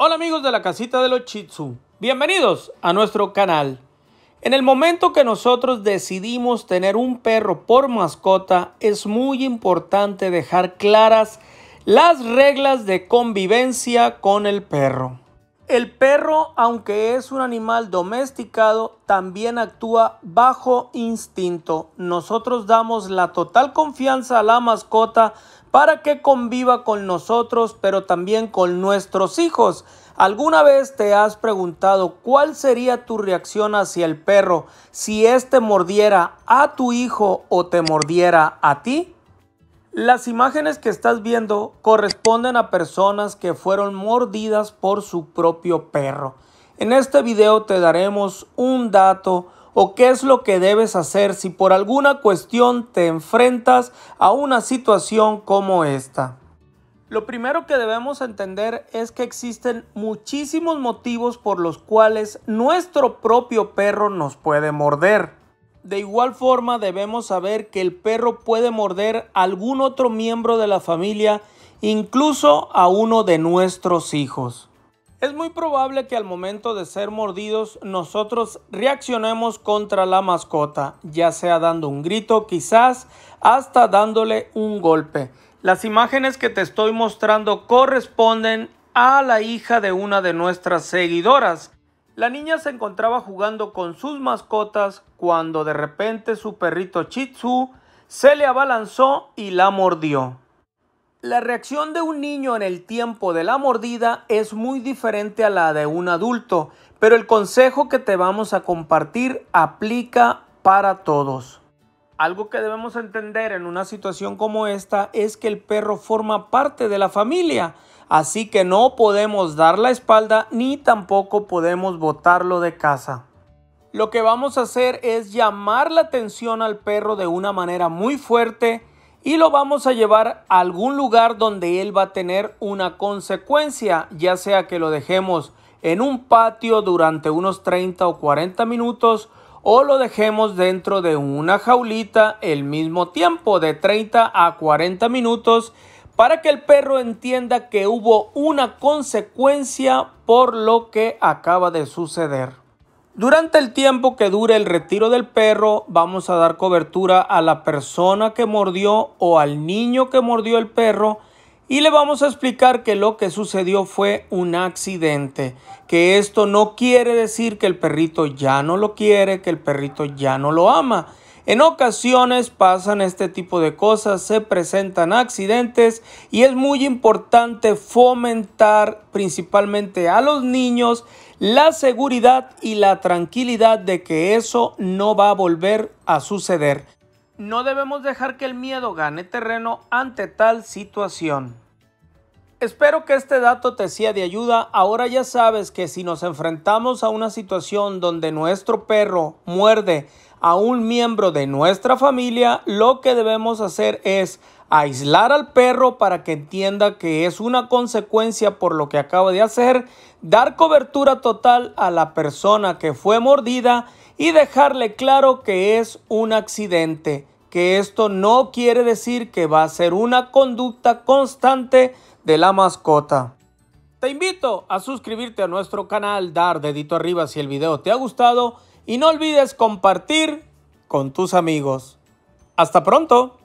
Hola amigos de la casita de los Chitsu, bienvenidos a nuestro canal. En el momento que nosotros decidimos tener un perro por mascota, es muy importante dejar claras las reglas de convivencia con el perro. El perro, aunque es un animal domesticado, también actúa bajo instinto. Nosotros damos la total confianza a la mascota para que conviva con nosotros, pero también con nuestros hijos. ¿Alguna vez te has preguntado cuál sería tu reacción hacia el perro si éste mordiera a tu hijo o te mordiera a ti? Las imágenes que estás viendo corresponden a personas que fueron mordidas por su propio perro. En este video te daremos un dato o qué es lo que debes hacer si por alguna cuestión te enfrentas a una situación como esta. Lo primero que debemos entender es que existen muchísimos motivos por los cuales nuestro propio perro nos puede morder. De igual forma debemos saber que el perro puede morder a algún otro miembro de la familia, incluso a uno de nuestros hijos. Es muy probable que al momento de ser mordidos nosotros reaccionemos contra la mascota, ya sea dando un grito, quizás hasta dándole un golpe. Las imágenes que te estoy mostrando corresponden a la hija de una de nuestras seguidoras, la niña se encontraba jugando con sus mascotas cuando de repente su perrito Chitsu se le abalanzó y la mordió. La reacción de un niño en el tiempo de la mordida es muy diferente a la de un adulto, pero el consejo que te vamos a compartir aplica para todos. Algo que debemos entender en una situación como esta es que el perro forma parte de la familia, Así que no podemos dar la espalda ni tampoco podemos botarlo de casa. Lo que vamos a hacer es llamar la atención al perro de una manera muy fuerte y lo vamos a llevar a algún lugar donde él va a tener una consecuencia, ya sea que lo dejemos en un patio durante unos 30 o 40 minutos o lo dejemos dentro de una jaulita el mismo tiempo de 30 a 40 minutos para que el perro entienda que hubo una consecuencia por lo que acaba de suceder. Durante el tiempo que dure el retiro del perro, vamos a dar cobertura a la persona que mordió o al niño que mordió el perro y le vamos a explicar que lo que sucedió fue un accidente, que esto no quiere decir que el perrito ya no lo quiere, que el perrito ya no lo ama, en ocasiones pasan este tipo de cosas, se presentan accidentes y es muy importante fomentar principalmente a los niños la seguridad y la tranquilidad de que eso no va a volver a suceder. No debemos dejar que el miedo gane terreno ante tal situación. Espero que este dato te sea de ayuda. Ahora ya sabes que si nos enfrentamos a una situación donde nuestro perro muerde a un miembro de nuestra familia, lo que debemos hacer es aislar al perro para que entienda que es una consecuencia por lo que acaba de hacer, dar cobertura total a la persona que fue mordida y dejarle claro que es un accidente, que esto no quiere decir que va a ser una conducta constante de la mascota. Te invito a suscribirte a nuestro canal, dar dedito arriba si el video te ha gustado y no olvides compartir con tus amigos. Hasta pronto.